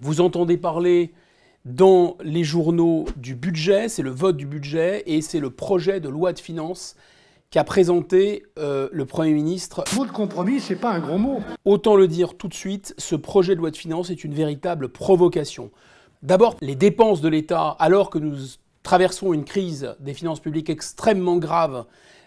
Vous entendez parler dans les journaux du budget, c'est le vote du budget et c'est le projet de loi de finances qu'a présenté euh, le Premier ministre. Le mot de compromis, c'est pas un gros mot. Autant le dire tout de suite, ce projet de loi de finances est une véritable provocation. D'abord, les dépenses de l'État, alors que nous traversons une crise des finances publiques extrêmement grave,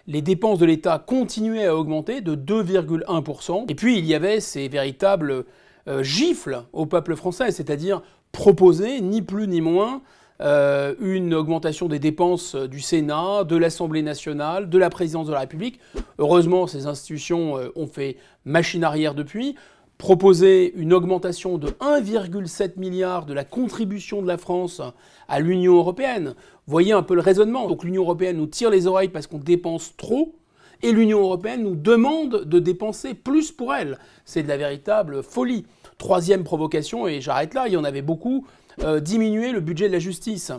les dépenses de l'État continuaient à augmenter de 2,1%. Et puis, il y avait ces véritables euh, gifle au peuple français, c'est-à-dire proposer, ni plus ni moins, euh, une augmentation des dépenses du Sénat, de l'Assemblée nationale, de la présidence de la République. Heureusement, ces institutions euh, ont fait machine arrière depuis. Proposer une augmentation de 1,7 milliard de la contribution de la France à l'Union européenne. Voyez un peu le raisonnement. Donc l'Union européenne nous tire les oreilles parce qu'on dépense trop. Et l'Union européenne nous demande de dépenser plus pour elle. C'est de la véritable folie. Troisième provocation, et j'arrête là, il y en avait beaucoup, euh, diminuer le budget de la justice.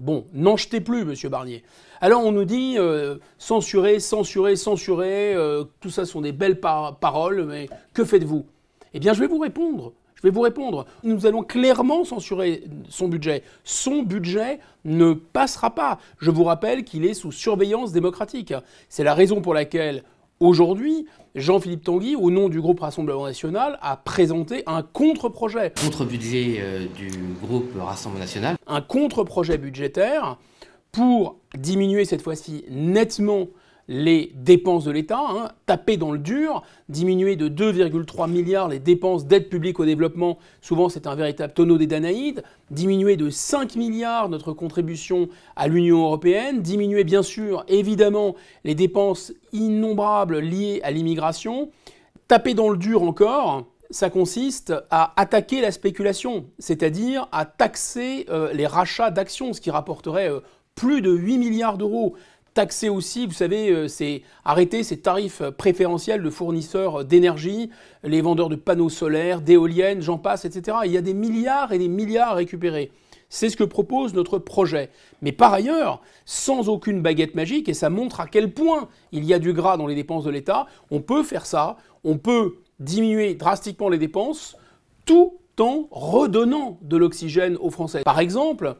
Bon, n'en jetez plus, monsieur Barnier. Alors on nous dit euh, censurer, censurer, censurer, euh, tout ça sont des belles paroles, mais que faites-vous Eh bien, je vais vous répondre. Je vais vous répondre. Nous allons clairement censurer son budget. Son budget ne passera pas. Je vous rappelle qu'il est sous surveillance démocratique. C'est la raison pour laquelle Aujourd'hui, Jean-Philippe Tanguy, au nom du groupe Rassemblement National, a présenté un contre-projet. Contre-budget euh, du groupe Rassemblement National. Un contre-projet budgétaire pour diminuer cette fois-ci nettement les dépenses de l'État, hein. taper dans le dur, diminuer de 2,3 milliards les dépenses d'aide publique au développement, souvent c'est un véritable tonneau des Danaïdes, diminuer de 5 milliards notre contribution à l'Union européenne, diminuer bien sûr évidemment les dépenses innombrables liées à l'immigration, taper dans le dur encore, ça consiste à attaquer la spéculation, c'est-à-dire à taxer euh, les rachats d'actions, ce qui rapporterait euh, plus de 8 milliards d'euros taxer aussi, vous savez, euh, c'est arrêter ces tarifs préférentiels de fournisseurs d'énergie, les vendeurs de panneaux solaires, d'éoliennes, j'en passe, etc. Il y a des milliards et des milliards à récupérer. C'est ce que propose notre projet. Mais par ailleurs, sans aucune baguette magique, et ça montre à quel point il y a du gras dans les dépenses de l'État, on peut faire ça, on peut diminuer drastiquement les dépenses tout en redonnant de l'oxygène aux Français. Par exemple,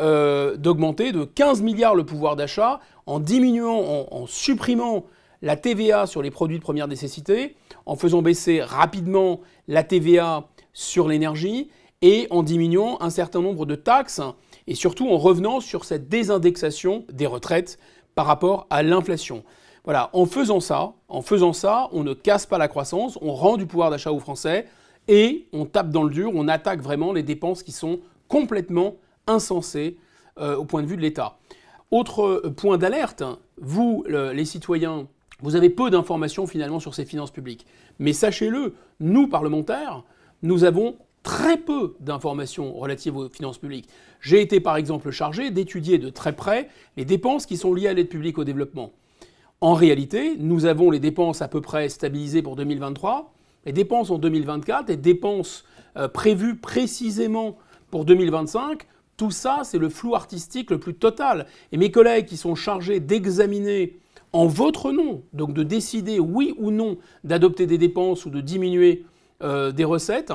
euh, d'augmenter de 15 milliards le pouvoir d'achat en diminuant, en, supprimant la TVA sur les produits de première nécessité, en faisant baisser rapidement la TVA sur l'énergie et en diminuant un certain nombre de taxes et surtout en revenant sur cette désindexation des retraites par rapport à l'inflation. Voilà, en faisant ça, en faisant ça, on ne casse pas la croissance, on rend du pouvoir d'achat aux Français et on tape dans le dur, on attaque vraiment les dépenses qui sont complètement insensé euh, au point de vue de l'État. Autre euh, point d'alerte, vous, les citoyens, vous avez peu d'informations finalement sur ces finances publiques. Mais sachez-le, nous, parlementaires, nous avons très peu d'informations relatives aux finances publiques. J'ai été par exemple chargé d'étudier de très près les dépenses qui sont liées à l'aide publique au développement. En réalité, nous avons les dépenses à peu près stabilisées pour 2023, les dépenses en 2024, les dépenses euh, prévues précisément pour 2025 tout ça, c'est le flou artistique le plus total. Et mes collègues qui sont chargés d'examiner en votre nom, donc de décider oui ou non d'adopter des dépenses ou de diminuer euh, des recettes,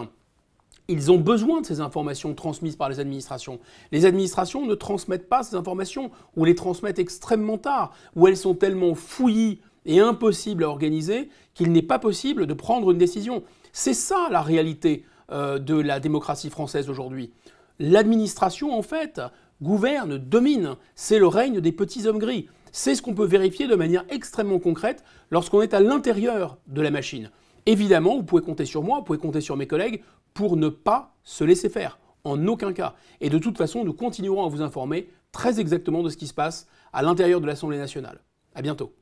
ils ont besoin de ces informations transmises par les administrations. Les administrations ne transmettent pas ces informations ou les transmettent extrêmement tard, ou elles sont tellement fouillies et impossibles à organiser qu'il n'est pas possible de prendre une décision. C'est ça la réalité euh, de la démocratie française aujourd'hui l'administration, en fait, gouverne, domine. C'est le règne des petits hommes gris. C'est ce qu'on peut vérifier de manière extrêmement concrète lorsqu'on est à l'intérieur de la machine. Évidemment, vous pouvez compter sur moi, vous pouvez compter sur mes collègues pour ne pas se laisser faire, en aucun cas. Et de toute façon, nous continuerons à vous informer très exactement de ce qui se passe à l'intérieur de l'Assemblée nationale. À bientôt.